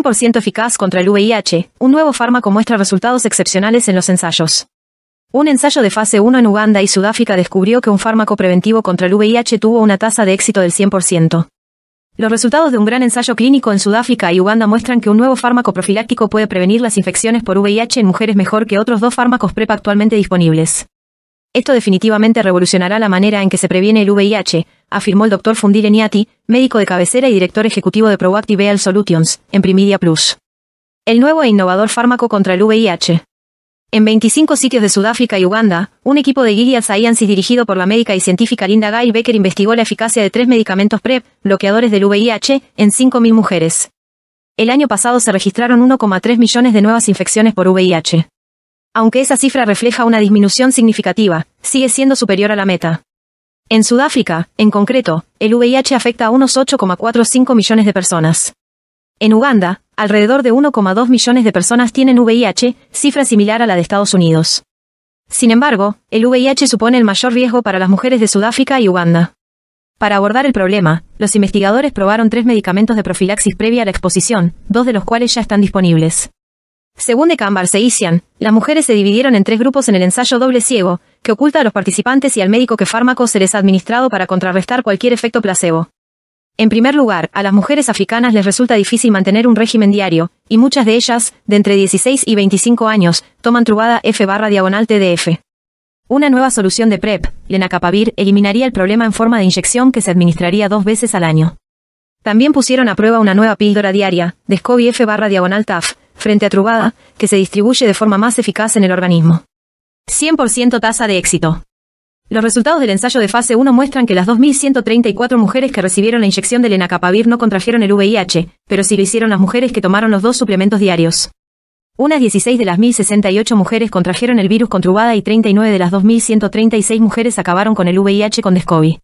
100% eficaz contra el VIH, un nuevo fármaco muestra resultados excepcionales en los ensayos. Un ensayo de fase 1 en Uganda y Sudáfrica descubrió que un fármaco preventivo contra el VIH tuvo una tasa de éxito del 100%. Los resultados de un gran ensayo clínico en Sudáfrica y Uganda muestran que un nuevo fármaco profiláctico puede prevenir las infecciones por VIH en mujeres mejor que otros dos fármacos PrEP actualmente disponibles. Esto definitivamente revolucionará la manera en que se previene el VIH, afirmó el doctor Fundile Niati, médico de cabecera y director ejecutivo de Proactive Health Solutions, en Primidia Plus. El nuevo e innovador fármaco contra el VIH. En 25 sitios de Sudáfrica y Uganda, un equipo de Gilead Sciences dirigido por la médica y científica Linda Gail Becker investigó la eficacia de tres medicamentos PrEP, e bloqueadores del VIH, en 5.000 mujeres. El año pasado se registraron 1,3 millones de nuevas infecciones por VIH aunque esa cifra refleja una disminución significativa, sigue siendo superior a la meta. En Sudáfrica, en concreto, el VIH afecta a unos 8,45 millones de personas. En Uganda, alrededor de 1,2 millones de personas tienen VIH, cifra similar a la de Estados Unidos. Sin embargo, el VIH supone el mayor riesgo para las mujeres de Sudáfrica y Uganda. Para abordar el problema, los investigadores probaron tres medicamentos de profilaxis previa a la exposición, dos de los cuales ya están disponibles. Según de se las mujeres se dividieron en tres grupos en el ensayo doble ciego, que oculta a los participantes y al médico que fármaco se les ha administrado para contrarrestar cualquier efecto placebo. En primer lugar, a las mujeres africanas les resulta difícil mantener un régimen diario, y muchas de ellas, de entre 16 y 25 años, toman trubada F barra diagonal TDF. Una nueva solución de PrEP, lenacapavir, eliminaría el problema en forma de inyección que se administraría dos veces al año. También pusieron a prueba una nueva píldora diaria, Descovy F barra diagonal TAF, frente a trubada, que se distribuye de forma más eficaz en el organismo. 100% tasa de éxito. Los resultados del ensayo de fase 1 muestran que las 2.134 mujeres que recibieron la inyección de enacapavir no contrajeron el VIH, pero sí lo hicieron las mujeres que tomaron los dos suplementos diarios. Unas 16 de las 1.068 mujeres contrajeron el virus con trubada y 39 de las 2.136 mujeres acabaron con el VIH con Descovy.